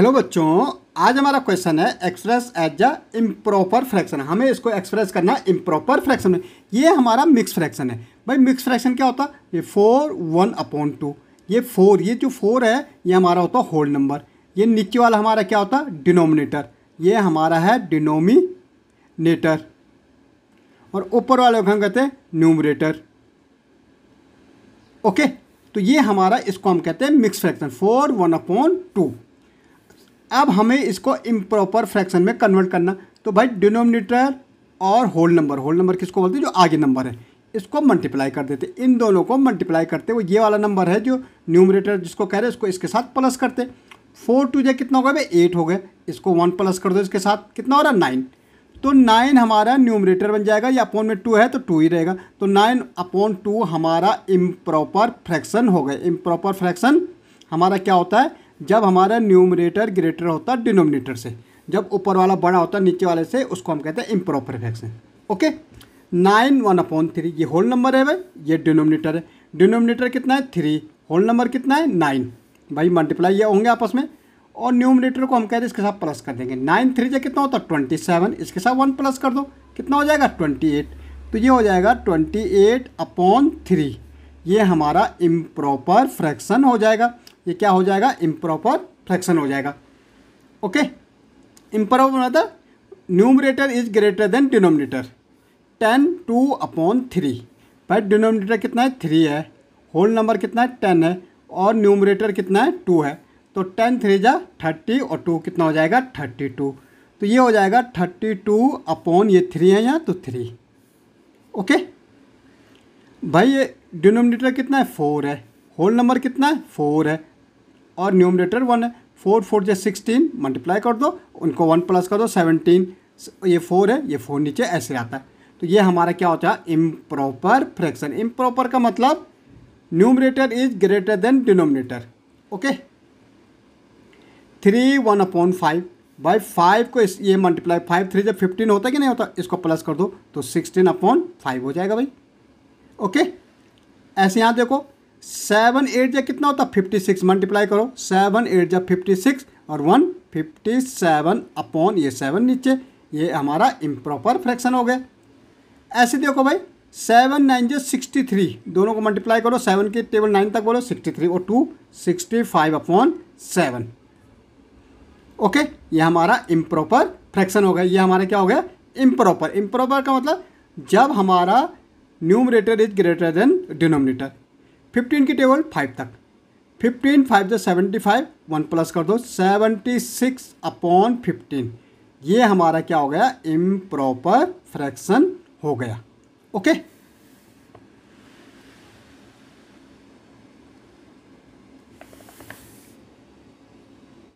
Hello बच्चों आज हमारा क्वेश्चन है express as a improper fraction हमें इसको एक्सप्रेस करना है इम्प्रॉपर फ्रैक्शन में ये हमारा मिक्स फ्रैक्शन है भाई मिक्स फ्रैक्शन क्या होता है ये फोर वन अपॉन टू ये फोर ये जो फोर है ये हमारा होता है होल नंबर ये नीचे वाला हमारा क्या होता है डिनोमिनेटर ये हमारा है डिनोमिनेटर और ऊपर वाले को हम कहते हैं न्यूमरेटर ओके तो ये हमारा इसको हम कहते हैं mix fraction four one upon two अब हमें इसको इम्प्रॉपर फ्रैक्शन में कन्वर्ट करना तो भाई डिनोमिनेटर और होल नंबर होल नंबर किसको बोलते हैं जो आगे नंबर है इसको मल्टीप्लाई कर देते इन दोनों को मल्टीप्लाई करते वो ये वाला नंबर है जो न्यूमरेटर जिसको कह रहे हैं इसको इसके साथ प्लस करते फोर टू जे कितना हो गया भाई एट हो गया इसको वन प्लस कर दो इसके साथ कितना हो रहा है नाइन तो नाइन हमारा न्यूमरेटर बन जाएगा या अपोन में टू है तो टू ही रहेगा तो नाइन अपॉन टू हमारा इम्प्रॉपर फ्रैक्शन हो गया इम्प्रॉपर फ्रैक्शन हमारा क्या होता है जब हमारा न्यूमरेटर ग्रेटर होता है डिनोमिनेटर से जब ऊपर वाला बड़ा होता है नीचे वाले से उसको हम कहते हैं improper fraction okay nine one upon three ये होल नंबर है भाई ये डिनोमिनेटर है डिनोमिनेटर कितना है थ्री होल नंबर कितना है नाइन भाई मल्टीप्लाई ये होंगे आपस में और न्यूमिनेटर को हम कहते हैं इसके साथ प्लस कर देंगे नाइन थ्री जो कितना होता है ट्वेंटी सेवन इसके साथ वन प्लस कर दो कितना हो जाएगा ट्वेंटी एट तो ये हो जाएगा ट्वेंटी एट अपॉन थ्री ये हमारा इम्प्रॉपर फ्रैक्शन हो जाएगा ये क्या हो जाएगा इम्प्रॉपर फ्रैक्शन हो जाएगा ओके इम्प्रॉपर मतलब numerator is greater than denominator ten two upon three भाई डिनोमिनेटर कितना है थ्री है होल नंबर कितना है टेन है और न्यूमरेटर कितना है टू है तो टेन थ्री जा थर्टी और टू कितना हो जाएगा थर्टी टू तो ये हो जाएगा थर्टी टू अपॉन ये थ्री है यहाँ तो थ्री ओके भाई ये डिनोमिनेटर कितना है फोर है होल नंबर कितना है फोर है और न्यूमरेटर वन है फोर फोर जो सिक्सटीन मल्टीप्लाई कर दो उनको वन प्लस कर दो सेवनटीन ये फोर है ये फोर नीचे ऐसे आता है तो ये हमारा क्या होता है इम्प्रॉपर फ्रैक्शन इम्प्रॉपर का मतलब numerator is greater than denominator okay three one upon five by five को इस ये मल्टीप्लाई फाइव थ्री जब फिफ्टीन होता है कि नहीं होता इसको प्लस कर दो तो सिक्सटीन अपॉन फाइव हो जाएगा भाई ओके ऐसे यहाँ देखो सेवन एट जब कितना होता फिफ्टी सिक्स मल्टीप्लाई करो सेवन एट जब फिफ्टी सिक्स और वन फिफ्टी सेवन अपॉन ये सेवन नीचे ये हमारा इम्प्रॉपर फ्रैक्शन हो गया ऐसे देखो भाई सेवन नाइन जो सिक्सटी थ्री दोनों को मल्टीप्लाई करो सेवन के टेबल नाइन तक बोलो सिक्सटी थ्री और two sixty five upon seven okay ये हमारा इम्प्रॉपर फ्रैक्शन हो गया ये हमारा क्या हो गया इम्प्रॉपर इम्प्रॉपर का मतलब जब हमारा numerator is greater than denominator fifteen की टेबल फाइव तक फिफ्टीन फाइव जो सेवेंटी फाइव वन प्लस कर दो सेवेंटी सिक्स अपॉन फिफ्टीन ये हमारा क्या हो गया इम्प्रॉपर फ्रैक्शन हो गया ओके okay?